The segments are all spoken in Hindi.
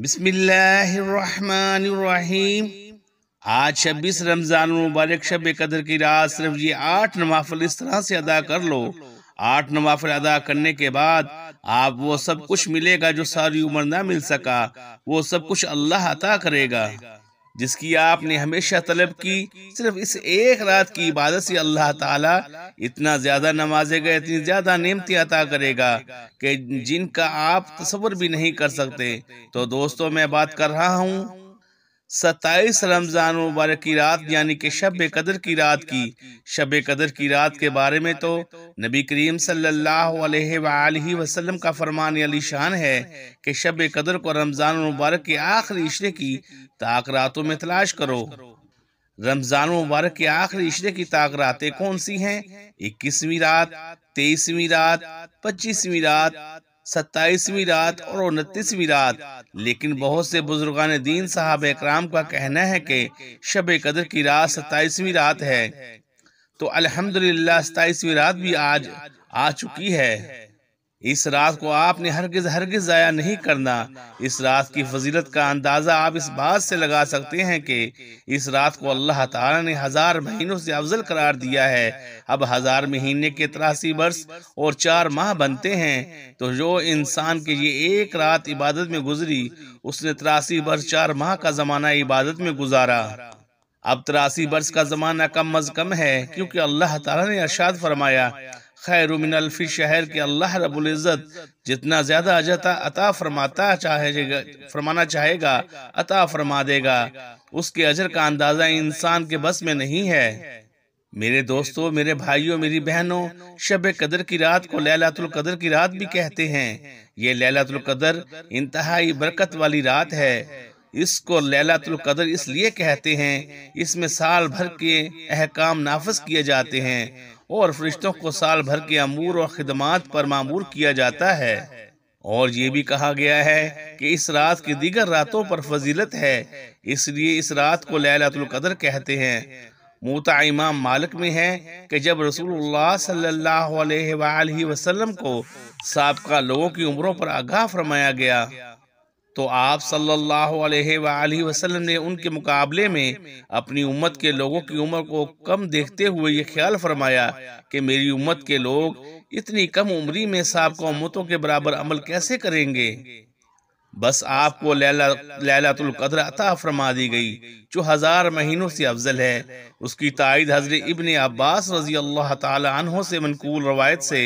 बिस्मिल्लाहिर्रहमानिर्रहीम आज छब्बीस रमज़ान मुबारक शब कदर की रात सिर्फ ये आठ नवाफल इस तरह से अदा कर लो आठ नवाफल अदा करने के बाद आप वो सब कुछ मिलेगा जो सारी उम्र ना मिल सका वो सब कुछ अल्लाह अता करेगा जिसकी आपने हमेशा तलब की सिर्फ इस एक रात की इबादत से अल्लाह ताला इतना ज्यादा नमाजेगा इतनी ज्यादा नियमती अता करेगा कि जिनका आप तस्वर भी नहीं कर सकते तो दोस्तों मैं बात कर रहा हूँ सत्ताईस रमज़ान मुबारक की रात यानी कि शब कदर की रात की शब कदर की रात के बारे तो में तो नबी करीम अलैहि वसल्लम का फरमान अली शान है कि शब कदर को रमज़ान मुबारक के आखिरी इशरे की ताक रातों में तलाश करो रमज़ान मुबारक के आखिरी इशरे की ताक रातें कौन सी हैं इक्कीसवीं रात तेईसवीं रात पच्चीसवीं रात सत्ताईसवीं रात और उनतीसवीं रात लेकिन बहुत से बुजुर्गान दीन साहब इकराम का कहना है कि शब कदर की रात सत्ताईसवीं रात है तो अल्हम्दुलिल्लाह सताईसवीं रात भी आज आ चुकी है इस रात को आपने हरगिज हरगिज ज़ाया नहीं करना इस रात की फजीलत का अंदाज़ा आप इस बात से लगा सकते हैं कि इस रात को अल्लाह ताला ने हज़ार महीनों से अफजल करार दिया है अब हज़ार महीने के तिरासी वर्ष और चार माह बनते हैं तो जो इंसान के ये एक रात इबादत में गुजरी उसने तिरासी वर्ष चार माह का ज़माना इबादत में गुजारा अब तिरासी वर्ष का ज़माना कम अज़ कम है क्योंकि अल्लाह ताला ने अर्शाद फरमाया खैर मिनल्फी शहर के अल्लाह रबुल्ज़त जितना ज़्यादा अजता अता फरमाता चाहेगा फरमाना चाहेगा अता फरमा देगा उसके अजर का अंदाज़ा इंसान के बस में नहीं है मेरे दोस्तों मेरे भाइयों मेरी बहनों शब कदर की रात को लैलातुल कदर की रात भी कहते हैं ये लैलातुल कदर इंतहाई बरकत वाली रात है इसको लैलातुल कदर इसलिए कहते हैं इसमें साल भर के अहकाम नाफज किए जाते हैं और फरिश्तों को साल भर के अमूर और खिदमात पर मामूर किया जाता है और ये भी कहा गया है कि इस रात की दीगर रातों पर फजीलत है इसलिए इस रात को लैलातुल कदर कहते हैं मोता इमाम मालिक में है कि जब रसूलुल्लाह सल्लल्लाहु अलैहि वसल्लम को सबका लोगों की उम्रों पर आगाह फरमाया गया तो आप सल्लल्लाहु अलैहि वसल्लम ने उनके मुकाबले में अपनी उम्मत के लोगों की उम्र को कम देखते हुए ये ख्याल फरमाया कि मेरी उम्मत के लोग इतनी कम उम्री में सबका उम्मतों के बराबर अमल कैसे करेंगे बस आपको लैला लैलातुल अता फरमा दी गई जो हजार महीनों से अफजल है उसकी तायद हजरत इबन अब्बास रजी अल्लाह तहों से मनकूल रवायत से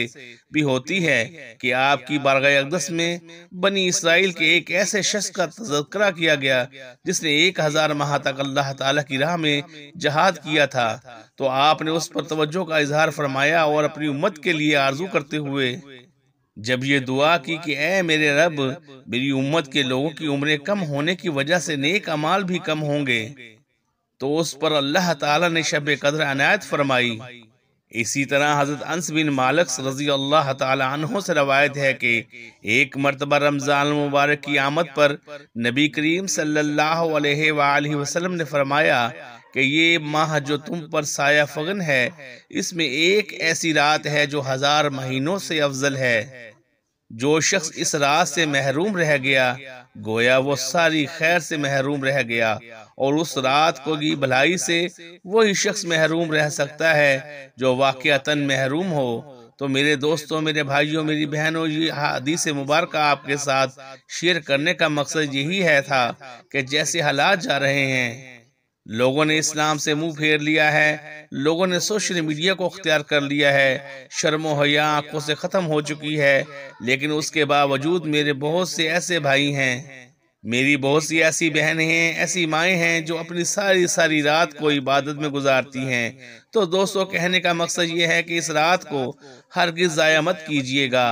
भी होती है कि आपकी बारगाह अकदस में बनी इसराइल के एक ऐसे शख्स का तस्करा किया गया जिसने एक हजार माह तक अल्लाह ताला की राह में जहाद किया था तो आपने उस पर तवज्जो का इजहार फरमाया और अपनी उम्मत के लिए आरजू करते हुए जब ये दुआ की कि ए मेरे रब मेरी उम्मत के लोगों की उम्रें कम होने की वजह से नेक अमाल भी कम होंगे तो उस पर अल्लाह ताला ने शब कदर अनायत फरमाई इसी तरह हज़रत अंस बिन मालक रजी अल्लाह तहों से रवायत है कि एक मरतबा रमज़ान मुबारक की आमद पर नबी करीम सल्लल्लाहु अलैहि वसल्लम ने फरमाया कि ये माह जो तुम पर साया फगन है इसमें एक ऐसी रात है जो हजार महीनों से अफजल है जो शख्स इस रात से महरूम रह गया गोया वो सारी खैर से महरूम रह गया और उस रात को की भलाई से वही शख्स महरूम रह सकता है जो वाकयातन महरूम हो तो मेरे दोस्तों मेरे भाइयों मेरी बहनों ये हदीस मुबारक आपके साथ शेयर करने का मकसद यही है था कि जैसे हालात जा रहे हैं लोगों ने इस्लाम से मुंह फेर लिया है लोगों ने सोशल मीडिया को अख्तियार कर लिया है शर्मो हया आंखों से ख़त्म हो चुकी है लेकिन उसके बावजूद मेरे बहुत से ऐसे भाई हैं मेरी बहुत सी ऐसी बहनें हैं ऐसी माएँ हैं जो अपनी सारी सारी रात को इबादत में गुजारती हैं तो दोस्तों कहने का मकसद ये है कि इस रात को हरगिज ज़ाया मत कीजिएगा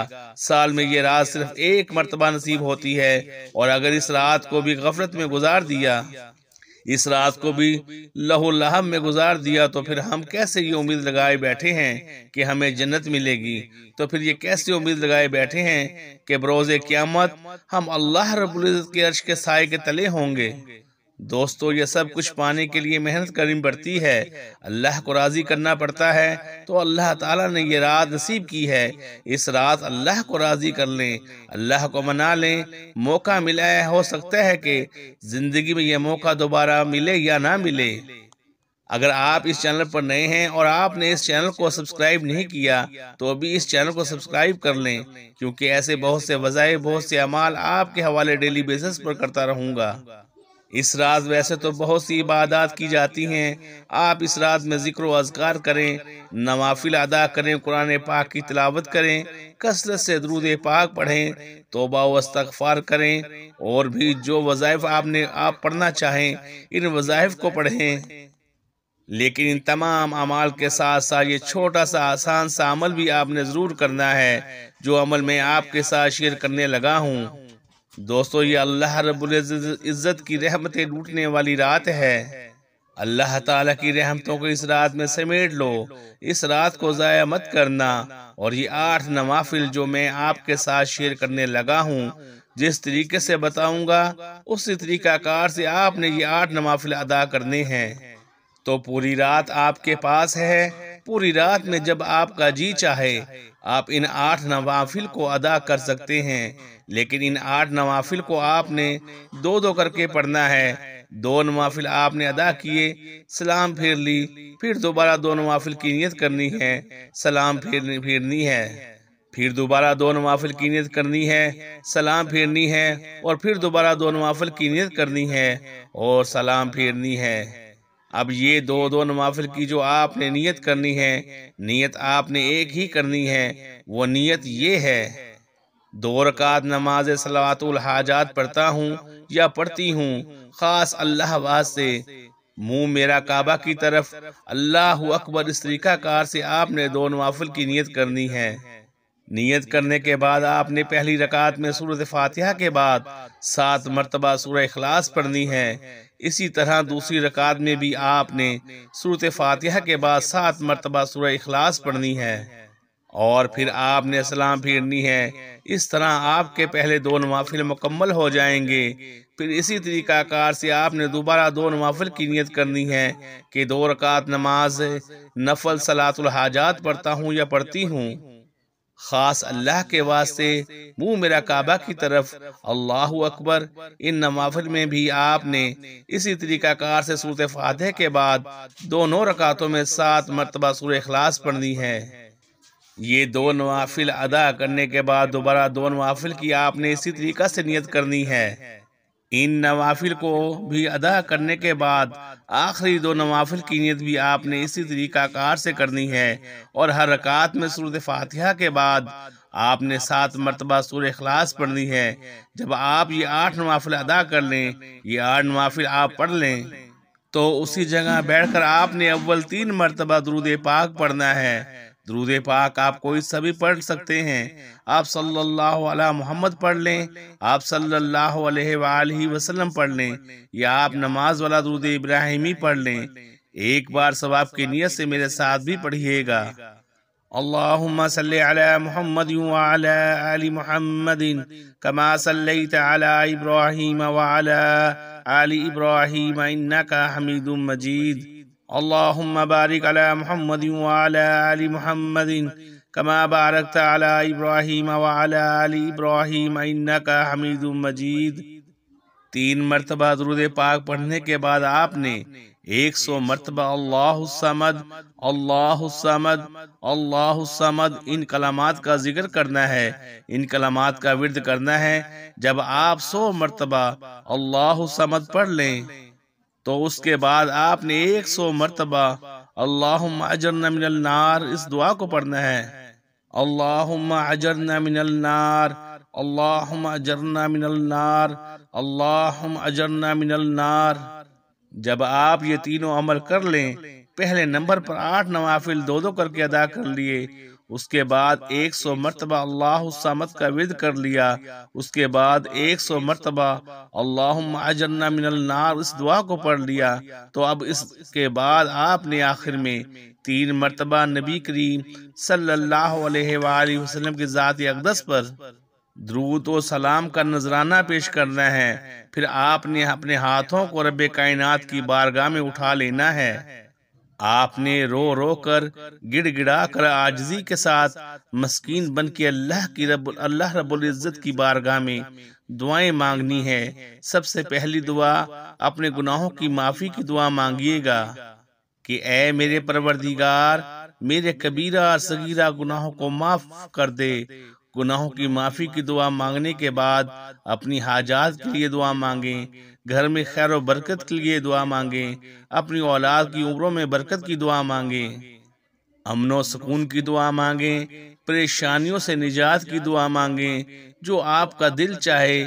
साल में ये रात सिर्फ एक मरतबा नसीब होती है और अगर इस रात को भी गफरत में गुजार दिया इस रात को भी लहब में गुजार दिया तो फिर हम कैसे ये उम्मीद लगाए बैठे हैं कि हमें जन्नत मिलेगी तो फिर ये कैसे उम्मीद लगाए बैठे हैं कि बरोज़ क़यामत हम अल्लाह रबुल्ज़त के अर्श के साय के तले होंगे दोस्तों ये सब कुछ पाने के लिए मेहनत करनी पड़ती है अल्लाह को राज़ी करना पड़ता है तो अल्लाह ताला ने ये रात नसीब की है इस रात अल्लाह को राज़ी कर लें अल्लाह को मना लें मौका मिला है हो सकता है कि ज़िंदगी में यह मौका दोबारा मिले या ना मिले अगर आप इस चैनल पर नए हैं और आपने इस चैनल को सब्सक्राइब नहीं किया तो अभी इस चैनल को सब्सक्राइब कर लें क्योंकि ऐसे बहुत से वज़ाय बहुत से अमाल आपके हवाले डेली बेसिस पर करता रहूँगा इस रात वैसे तो बहुत सी इबादत की जाती हैं आप इस रात में जिक्र अजगार करें नवाफिल अदा करें कुरान पाक की तिलावत करें कसरत से दरूद पाक पढ़ें तोबा वस्तफ़ार करें और भी जो वज़ाइफ आपने आप पढ़ना चाहें इन वज़ाइफ को पढ़ें लेकिन इन तमाम अमाल के साथ साथ ये छोटा सा आसान सा अमल भी आपने ज़रूर करना है जो अमल मैं आपके साथ शेयर करने लगा हूँ दोस्तों ये अल्लाह रब्बुल इज़्ज़त की रहमतें लूटने वाली रात है अल्लाह ताला की रहमतों को इस रात में समेट लो इस रात को ज़ाया मत करना और ये आठ नवाफिल जो मैं आपके साथ शेयर करने लगा हूँ जिस तरीके से बताऊंगा उसी तरीकाकार से आपने ये आठ नवाफिल अदा करने हैं तो पूरी रात आपके पास है पूरी रात में जब आपका जी चाहे आप इन आठ नवाफिल को अदा कर सकते हैं लेकिन इन आठ नवाफिल को आपने दो दो करके पढ़ना है दो नवाफिल आपने अदा किए सलाम फेर ली फिर दोबारा दो नवाफिल की नियत करनी है सलाम फेर फेरनी है फिर दोबारा दो नवाफिल की नियत करनी है सलाम फेरनी है और फिर दोबारा दो नवाफिल की नियत करनी है और सलाम फेरनी है अब ये दो दो नवाफिल की जो आपने नियत करनी है नियत आपने एक ही करनी है वो नियत ये है दो रकात नमाज सलातुल हाजात पढ़ता हूँ या पढ़ती हूँ ख़ास अल्लाह वास्ते मुंह मेरा काबा की तरफ अल्लाह अकबर इस तरीका कार से आपने दो नवाफिल की नियत करनी है नियत करने के बाद आपने पहली रकात में सूरत फातिहा के बाद सात मरतबा सूर अखलास पढ़नी है इसी तरह दूसरी रकात में भी आपने सूरत फातिहा के बाद सात मरतबा सूर अखलास पढ़नी है और फिर आपने सलाम फेरनी है इस तरह आपके पहले दो नवाफिल मुकम्मल हो जाएंगे फिर इसी तरीक़ाकार से आपने दोबारा दो नवाफिल की नियत करनी है कि दो रकात नमाज नफल सलातुल हाजात पढ़ता हूँ या पढ़ती हूँ खास अल्लाह के वास्ते मुंह मेरा काबा की तरफ अल्लाह अकबर इन नवाफिल में भी आपने इसी तरीकाकार से सूरत फातह के बाद दोनों रकातों में सात मरतबा सूर अखलास पढ़नी है ये दो नवाफिल अदा करने के बाद दोबारा दो नवाफिल की आपने इसी तरीका से नियत करनी है इन नवाफिल को भी अदा करने के बाद आखिरी दो नवाफिल की नीयत भी आपने इसी तरीकाकार से करनी है और हर रकात में सूरत फातिहा के बाद आपने सात मरतबा सूर अखलास पढ़नी है जब आप ये आठ नवाफिल अदा कर लें ये आठ नवाफिल आप पढ़ लें तो उसी जगह बैठकर आपने अव्वल तीन मरतबा दरूद पाक पढ़ना है दरूद पाक आप कोई सभी पढ़ सकते हैं आप सल्लल्लाहु अलैहि मोहम्मद पढ़ लें आप सल्लल्लाहु अलैहि वसल्लम पढ़ लें या आप नमाज वाला दरूद इब्राहिमी पढ़ लें एक बार सवाब की नियत से मेरे साथ भी पढ़िएगा اللهم صل على محمد وعلى ال محمد كما صليت على ابراهيم وعلى ال ابراهيم انك حميد مجيد اللهم بارك على محمد وعلى ال محمد كما باركت على ابراهيم وعلى ال ابراهيم انك حميد مجيد तीन मरतबा दरुद पाक पढ़ने के बाद आपने एक सौ मरतबा अल्लाह समद अल्लाह समद अल्लाह समद इन कलामात का जिक्र करना है इन कलामात का विद करना है जब आप सौ मरतबा अल्लाह समद पढ़ लें तो उसके बाद आपने एक सौ मरतबा अल्लाह अजर मिनलनार इस दुआ को पढ़ना है अल्लाह अजर मिनलनार अल्लाह अजरना मिनलनार अल्लाह अजरना मिनलनार जब आप ये तीनों अमल कर लें पहले नंबर पर आठ नवाफिल दो दो करके अदा कर लिए उसके बाद एक सौ मरतबा अल्लाह सामत का विद कर लिया उसके बाद एक सौ मरतबा अल्लाह मिनलनार इस दुआ को पढ़ लिया तो अब इसके बाद आपने आखिर में तीन मरतबा नबी करीम सल्लाम की जाति अकदस पर द्रूत व सलाम का नजराना पेश करना है फिर आपने अपने हाथों को रब कायनात की बारगाह में उठा लेना है आपने रो रो कर गिड़गिड़ा कर आजजी के साथ मस्किन बन के अल्लाह की रब अल्लाह रब्बुल इज़्ज़त की बारगाह में दुआएं मांगनी है सबसे पहली दुआ अपने गुनाहों की माफ़ी की दुआ मांगिएगा कि ऐ मेरे परवरदिगार मेरे कबीरा और सगीरा गुनाहों को माफ़ कर दे गुनाहों की माफ़ी की दुआ मांगने के बाद अपनी हाजात के लिए दुआ मांगें घर में खैर बरकत के लिए दुआ मांगें अपनी औलाद की उम्रों में बरकत की दुआ मांगें अमन सुकून की दुआ मांगें परेशानियों से निजात की दुआ मांगें जो आपका दिल चाहे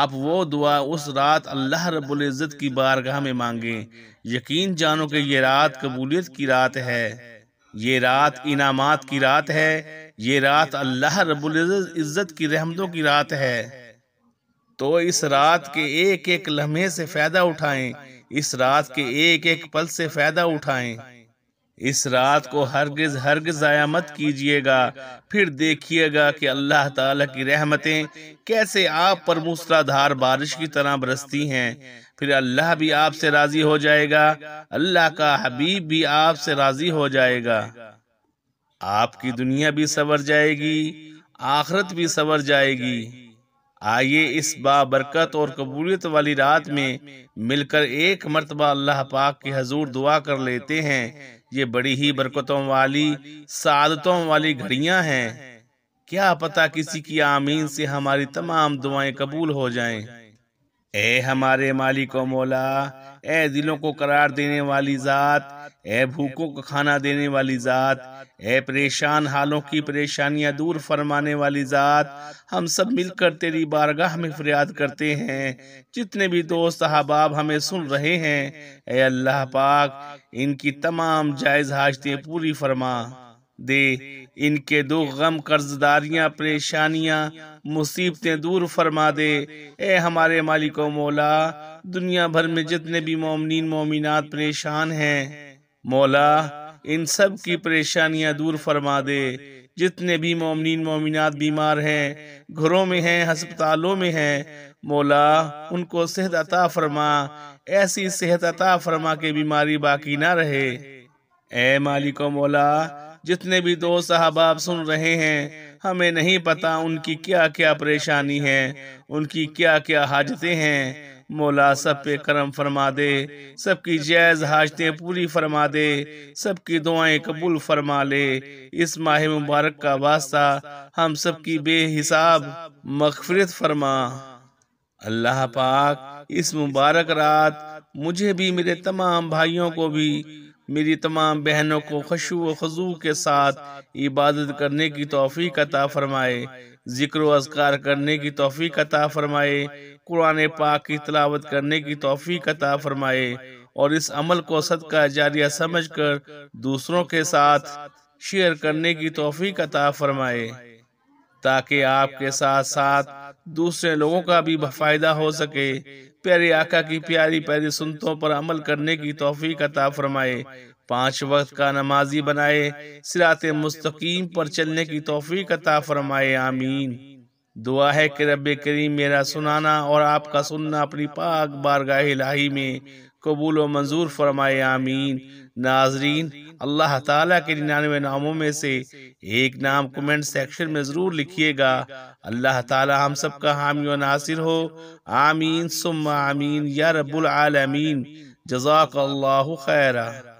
आप वो दुआ उस रात अल्लाह रब्बुल इज़्ज़त की बारगाह में मांगें यकीन जानो कि ये रात कबूलियत की रात है ये रात इनामात की रात है ये रात अल्लाह रब्बुल इज़्ज़त की रहमतों की रात है तो इस रात के एक एक लम्हे से फ़ायदा उठाएं इस रात के एक एक पल से फ़ायदा उठाएं इस रात को हरगिज हरगिज ज़ाया मत कीजिएगा फिर देखिएगा कि अल्लाह ताला की रहमतें कैसे आप पर मूसलाधार बारिश की तरह बरसती हैं फिर अल्लाह भी आपसे राज़ी हो जाएगा अल्लाह का हबीब भी आपसे राज़ी हो जाएगा आपकी दुनिया भी सवर जाएगी आखरत भी सवर जाएगी आइए इस बाबरकत और कबूलियत वाली रात में मिलकर एक मरतबा अल्लाह पाक के हजूर दुआ कर लेते हैं ये बड़ी ही बरकतों वाली सादतों वाली घड़ियां हैं क्या पता किसी की आमीन से हमारी तमाम दुआएं कबूल हो जाएं। ए हमारे मालिक मौला ए दिलों को करार देने वाली ज़ात ए भूखों को खाना देने वाली ज़ात ए परेशान हालों की परेशानियां दूर फरमाने वाली ज़ात हम सब मिलकर तेरी बारगाह में फरियाद करते हैं जितने भी दोस्त अहबाब हमें सुन रहे हैं ए अल्लाह पाक इनकी तमाम जायज़ हाजतें पूरी फरमा दे इनके दुख गम कर्जदारियाँ परेशानियाँ मुसीबतें दूर फरमा दे ए हमारे मालिक मौला दुनिया भर में जितने भी मोमिन मोमिनत परेशान हैं मौला इन सब की परेशानियाँ दूर फरमा दे जितने भी मोमिन मोमिनत बीमार हैं घरों में हैं हस्पतालों में हैं मौला उनको सेहत अता फरमा ऐसी सेहत अता फरमा के बीमारी बाकी ना रहे ए मालिको मौला जितने भी दोस्त अहबाब सुन रहे हैं हमें नहीं पता उनकी क्या क्या परेशानी है उनकी क्या क्या हाजतें हैं मौला सब पे करम फरमा दे सबकी जायज़ हाजतें पूरी फरमा दे सबकी दुआएं कबूल फरमा ले इस माह मुबारक का वास्ता हम सबकी बेहिसाब मगफरत फरमा अल्लाह पाक इस मुबारक रात मुझे भी मेरे तमाम भाइयों को भी मेरी तमाम बहनों को खशु खजू के साथ इबादत करने की तोफ़ी कता फ़रमाए ज़िक्र असकार करने की तोफ़ी कता फ़रमाए कुरान पाक की तलावत करने की तोफ़ी कता फ़रमाए और इस अमल को सदका जारिया समझ कर दूसरों के साथ शेयर करने की तोफ़ी कता फ़रमाए ताकि आपके साथ साथ दूसरे लोगों का भी फायदा हो सके प्यारे आका की प्यारी प्यारी सुनतों पर अमल करने की का ता फरमाए पांच वक्त का नमाजी बनाए सिरात मुस्तकीम पर चलने की का ता फरमाए आमीन दुआ है कि रब करीम मेरा सुनाना और आपका सुनना अपनी पाक बारगाह लाही में कबूल व मंजूर फरमाए आमीन नाजरीन अल्लाह ताला के निन्यानवे नामों में से एक नाम कमेंट सेक्शन में ज़रूर लिखिएगा अल्लाह ताला हम सब का हामी नासिर हो आमीन सुम आमीन या रब्बुल आलमीन जजाक अल्लाह खैरा